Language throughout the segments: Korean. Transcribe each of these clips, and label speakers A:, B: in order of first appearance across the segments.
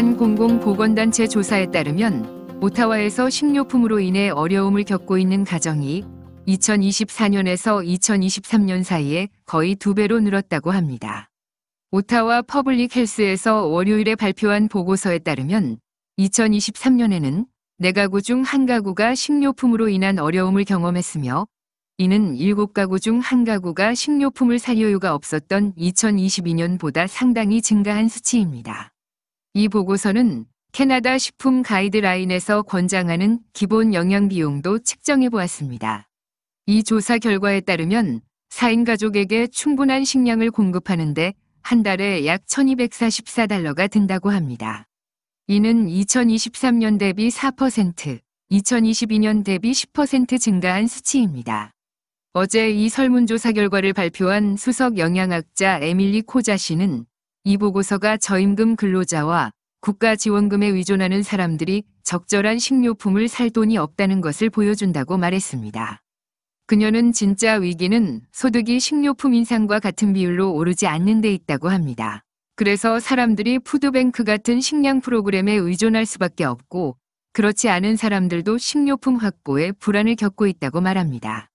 A: 한 공공보건단체 조사에 따르면 오타와에서 식료품으로 인해 어려움을 겪고 있는 가정이 2024년에서 2023년 사이에 거의 두 배로 늘었다고 합니다. 오타와 퍼블릭 헬스에서 월요일에 발표한 보고서에 따르면 2023년에는 네가구중 한가구가 식료품으로 인한 어려움을 경험했으며 이는 7가구 중 한가구가 식료품을 살 여유가 없었던 2022년보다 상당히 증가한 수치입니다. 이 보고서는 캐나다 식품 가이드라인에서 권장하는 기본 영양 비용도 측정해 보았습니다. 이 조사 결과에 따르면 4인 가족에게 충분한 식량을 공급하는데 한 달에 약 1244달러가 든다고 합니다. 이는 2023년 대비 4%, 2022년 대비 10% 증가한 수치입니다. 어제 이 설문조사 결과를 발표한 수석 영양학자 에밀리 코자 씨는 이 보고서가 저임금 근로자와 국가지원금에 의존하는 사람들이 적절한 식료품을 살 돈이 없다는 것을 보여준다고 말했습니다. 그녀는 진짜 위기는 소득이 식료품 인상과 같은 비율로 오르지 않는 데 있다고 합니다. 그래서 사람들이 푸드뱅크 같은 식량 프로그램에 의존할 수밖에 없고 그렇지 않은 사람들도 식료품 확보에 불안을 겪고 있다고 말합니다.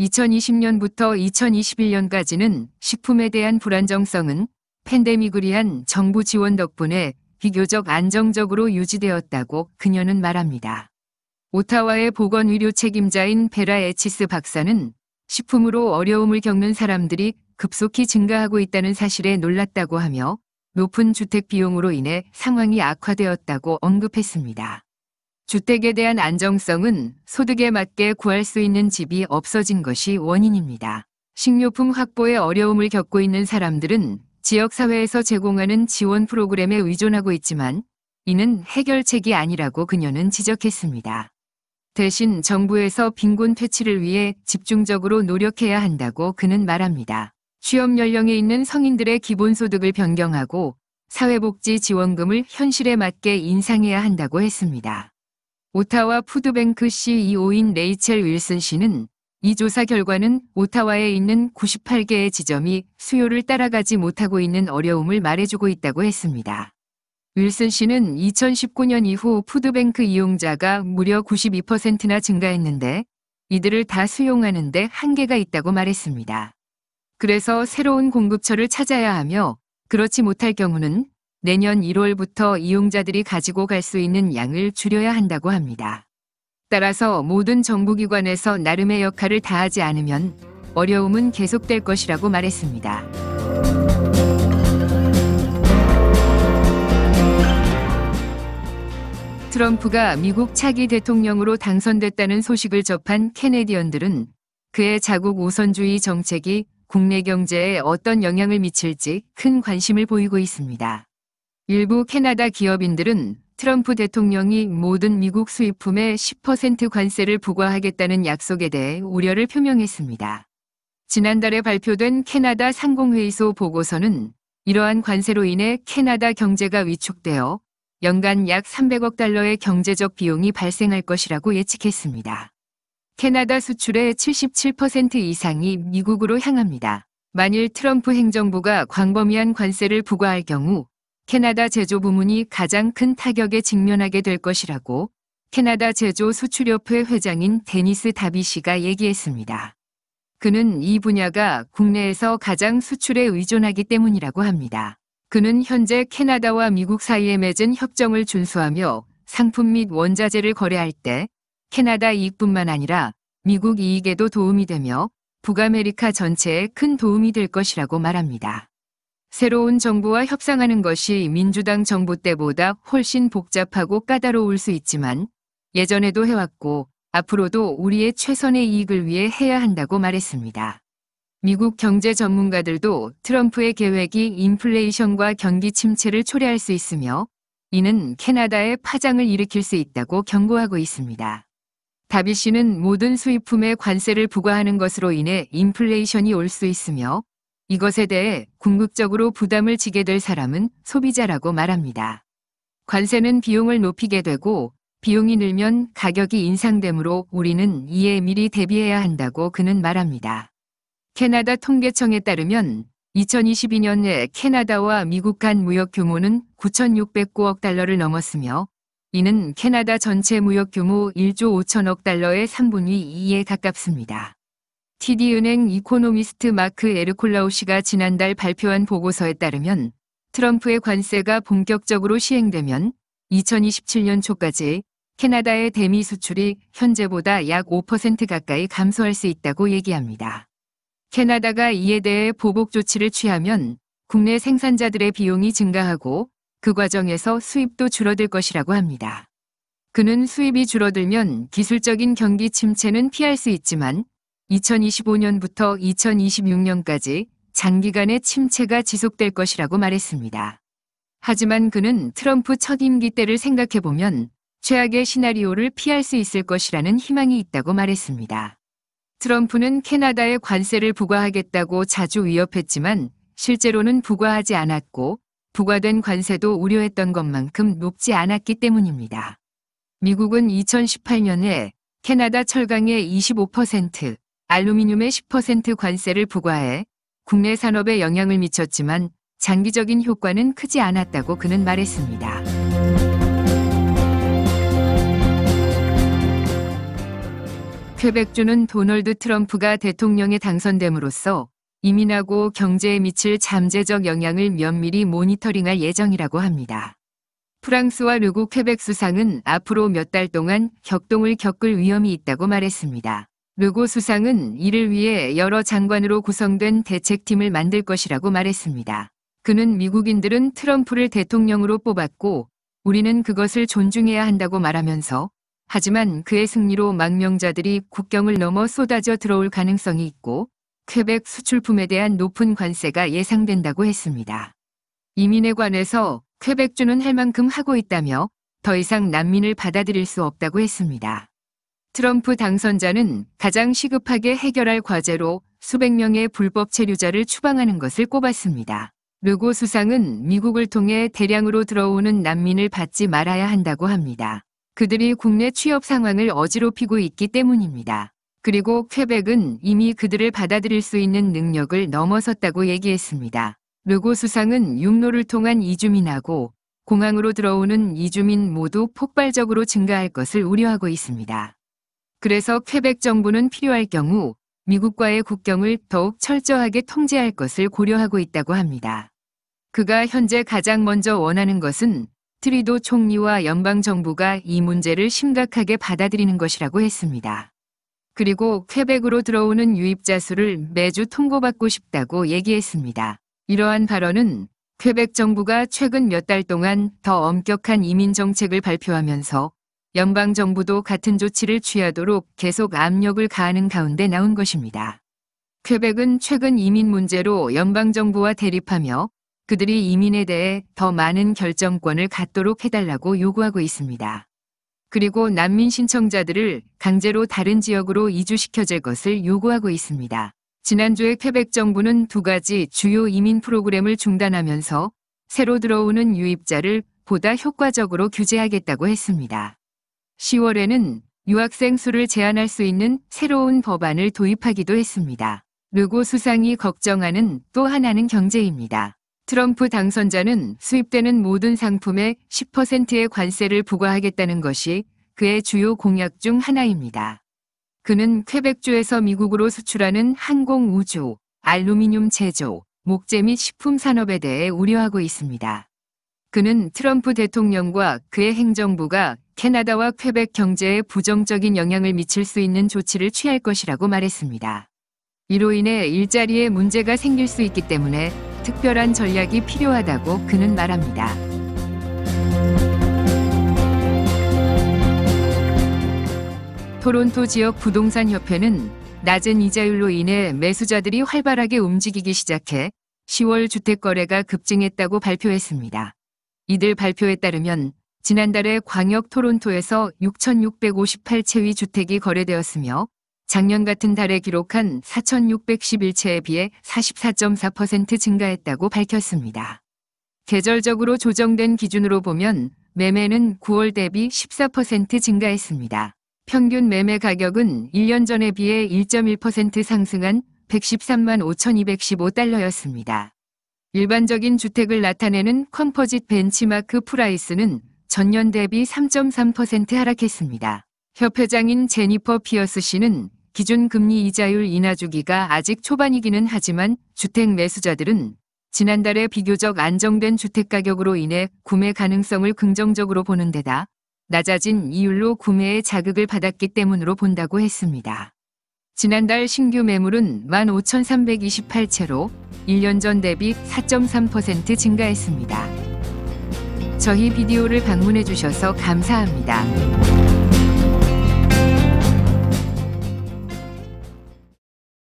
A: 2020년부터 2021년까지는 식품에 대한 불안정성은 팬데믹을 위한 정부 지원 덕분에 비교적 안정적으로 유지되었다고 그녀는 말합니다. 오타와의 보건의료 책임자인 베라 에치스 박사는 식품으로 어려움을 겪는 사람들이 급속히 증가하고 있다는 사실에 놀랐다고 하며 높은 주택 비용으로 인해 상황이 악화되었다고 언급했습니다. 주택에 대한 안정성은 소득에 맞게 구할 수 있는 집이 없어진 것이 원인입니다. 식료품 확보에 어려움을 겪고 있는 사람들은 지역사회에서 제공하는 지원 프로그램에 의존하고 있지만 이는 해결책이 아니라고 그녀는 지적했습니다. 대신 정부에서 빈곤 퇴치를 위해 집중적으로 노력해야 한다고 그는 말합니다. 취업 연령에 있는 성인들의 기본소득을 변경하고 사회복지 지원금을 현실에 맞게 인상해야 한다고 했습니다. 오타와 푸드뱅크 CEO인 레이첼 윌슨 씨는 이 조사 결과는 오타와에 있는 98개의 지점이 수요를 따라가지 못하고 있는 어려움을 말해주고 있다고 했습니다. 윌슨 씨는 2019년 이후 푸드뱅크 이용자가 무려 92%나 증가했는데 이들을 다 수용하는데 한계가 있다고 말했습니다. 그래서 새로운 공급처를 찾아야 하며 그렇지 못할 경우는 내년 1월부터 이용자들이 가지고 갈 수 있는 양을 줄여야 한다고 합니다. 따라서 모든 정부기관에서 나름의 역할을 다하지 않으면 어려움은 계속될 것이라고 말했습니다. 트럼프가 미국 차기 대통령으로 당선됐다는 소식을 접한 케네디언들은 그의 자국 우선주의 정책이 국내 경제에 어떤 영향을 미칠지 큰 관심을 보이고 있습니다. 일부 캐나다 기업인들은 트럼프 대통령이 모든 미국 수입품에 10% 관세를 부과하겠다는 약속에 대해 우려를 표명했습니다. 지난달에 발표된 캐나다 상공회의소 보고서는 이러한 관세로 인해 캐나다 경제가 위축되어 연간 약 300억 달러의 경제적 비용이 발생할 것이라고 예측했습니다. 캐나다 수출의 77% 이상이 미국으로 향합니다. 만일 트럼프 행정부가 광범위한 관세를 부과할 경우 캐나다 제조 부문이 가장 큰 타격에 직면하게 될 것이라고 캐나다 제조 수출협회 회장인 데니스 다비씨가 얘기했습니다. 그는 이 분야가 국내에서 가장 수출에 의존하기 때문이라고 합니다. 그는 현재 캐나다와 미국 사이에 맺은 협정을 준수하며 상품 및 원자재를 거래할 때 캐나다 이익뿐만 아니라 미국 이익에도 도움이 되며 북아메리카 전체에 큰 도움이 될 것이라고 말합니다. 새로운 정부와 협상하는 것이 민주당 정부 때보다 훨씬 복잡하고 까다로울 수 있지만 예전에도 해왔고 앞으로도 우리의 최선의 이익을 위해 해야 한다고 말했습니다. 미국 경제 전문가들도 트럼프의 계획이 인플레이션과 경기 침체를 초래할 수 있으며 이는 캐나다의 파장을 일으킬 수 있다고 경고하고 있습니다. 다비 씨는 모든 수입품에 관세를 부과하는 것으로 인해 인플레이션이 올 수 있으며 이것에 대해 궁극적으로 부담을 지게 될 사람은 소비자라고 말합니다. 관세는 비용을 높이게 되고 비용이 늘면 가격이 인상되므로 우리는 이에 미리 대비해야 한다고 그는 말합니다. 캐나다 통계청에 따르면 2022년에 캐나다와 미국 간 무역 규모는 9,609억 달러를 넘었으며 이는 캐나다 전체 무역 규모 1조 5천억 달러의 3분위 2에 가깝습니다. TD은행 이코노미스트 마크 에르콜라우씨가 지난달 발표한 보고서에 따르면 트럼프의 관세가 본격적으로 시행되면 2027년 초까지 캐나다의 대미 수출이 현재보다 약 5% 가까이 감소할 수 있다고 얘기합니다. 캐나다가 이에 대해 보복 조치를 취하면 국내 생산자들의 비용이 증가하고 그 과정에서 수입도 줄어들 것이라고 합니다. 그는 수입이 줄어들면 기술적인 경기 침체는 피할 수 있지만 2025년부터 2026년까지 장기간의 침체가 지속될 것이라고 말했습니다. 하지만 그는 트럼프 첫 임기 때를 생각해보면 최악의 시나리오를 피할 수 있을 것이라는 희망이 있다고 말했습니다. 트럼프는 캐나다의 관세를 부과하겠다고 자주 위협했지만 실제로는 부과하지 않았고 부과된 관세도 우려했던 것만큼 높지 않았기 때문입니다. 미국은 2018년에 캐나다 철강의 25%, 알루미늄의 10% 관세를 부과해 국내 산업에 영향을 미쳤지만 장기적인 효과는 크지 않았다고 그는 말했습니다. 쾌백주는 도널드 트럼프가 대통령에 당선됨으로써 이민하고 경제에 미칠 잠재적 영향을 면밀히 모니터링할 예정이라고 합니다. 프랑스와 르고 쾌백 수상은 앞으로 몇 달 동안 격동을 겪을 위험이 있다고 말했습니다. 르고 수상은 이를 위해 여러 장관으로 구성된 대책팀을 만들 것이라고 말했습니다. 그는 미국인들은 트럼프를 대통령으로 뽑았고 우리는 그것을 존중해야 한다고 말하면서 하지만 그의 승리로 망명자들이 국경을 넘어 쏟아져 들어올 가능성이 있고 쾌백 수출품에 대한 높은 관세가 예상된다고 했습니다. 이민에 관해서 쾌백주는 할 만큼 하고 있다며 더 이상 난민을 받아들일 수 없다고 했습니다. 트럼프 당선자는 가장 시급하게 해결할 과제로 수백 명의 불법 체류자를 추방하는 것을 꼽았습니다. 르고 수상은 미국을 통해 대량으로 들어오는 난민을 받지 말아야 한다고 합니다. 그들이 국내 취업 상황을 어지럽히고 있기 때문입니다. 그리고 쾌백은 이미 그들을 받아들일 수 있는 능력을 넘어섰다고 얘기했습니다. 르고 수상은 육로를 통한 이주민하고 공항으로 들어오는 이주민 모두 폭발적으로 증가할 것을 우려하고 있습니다. 그래서 퀘벡 정부는 필요할 경우 미국과의 국경을 더욱 철저하게 통제할 것을 고려하고 있다고 합니다. 그가 현재 가장 먼저 원하는 것은 트리도 총리와 연방정부가 이 문제를 심각하게 받아들이는 것이라고 했습니다. 그리고 퀘벡으로 들어오는 유입자 수를 매주 통보받고 싶다고 얘기했습니다. 이러한 발언은 퀘벡 정부가 최근 몇 달 동안 더 엄격한 이민 정책을 발표하면서 연방 정부도 같은 조치를 취하도록 계속 압력을 가하는 가운데 나온 것입니다. 퀘벡은 최근 이민 문제로 연방 정부와 대립하며 그들이 이민에 대해 더 많은 결정권을 갖도록 해달라고 요구하고 있습니다. 그리고 난민 신청자들을 강제로 다른 지역으로 이주시켜질 것을 요구하고 있습니다. 지난주에 퀘벡 정부는 두 가지 주요 이민 프로그램을 중단하면서 새로 들어오는 유입자를 보다 효과적으로 규제하겠다고 했습니다. 10월에는 유학생 수를 제한할 수 있는 새로운 법안을 도입하기도 했습니다. 르고 수상이 걱정하는 또 하나는 경제입니다. 트럼프 당선자는 수입되는 모든 상품에 10%의 관세를 부과하겠다는 것이 그의 주요 공약 중 하나입니다. 그는 쾌백주에서 미국으로 수출하는 항공 우주, 알루미늄 제조, 목재 및 식품 산업에 대해 우려하고 있습니다. 그는 트럼프 대통령과 그의 행정부가 캐나다와 퀘벡 경제에 부정적인 영향을 미칠 수 있는 조치를 취할 것이라고 말했습니다. 이로 인해 일자리에 문제가 생길 수 있기 때문에 특별한 전략이 필요하다고 그는 말합니다. 토론토 지역 부동산 협회는 낮은 이자율로 인해 매수자들이 활발하게 움직이기 시작해 10월 주택 거래가 급증했다고 발표했습니다. 이들 발표에 따르면 지난달에 광역 토론토에서 6,658채의 주택이 거래되었으며 작년 같은 달에 기록한 4,611채에 비해 44.4% 증가했다고 밝혔습니다. 계절적으로 조정된 기준으로 보면 매매는 9월 대비 14% 증가했습니다. 평균 매매 가격은 1년 전에 비해 1.1% 상승한 113만 5,215달러였습니다. 일반적인 주택을 나타내는 컴퍼짓 벤치마크 프라이스는 전년 대비 3.3% 하락했습니다. 협회장인 제니퍼 피어스 씨는 기준 금리 이자율 인하 주기가 아직 초반이기는 하지만 주택 매수자들은 지난달에 비교적 안정된 주택가격으로 인해 구매 가능성을 긍정적으로 보는 데다 낮아진 이율로 구매에 자극을 받았기 때문으로 본다고 했습니다. 지난달 신규 매물은 15,328채로 1년 전 대비 4.3% 증가했습니다. 저희 비디오를 방문해 주셔서 감사합니다.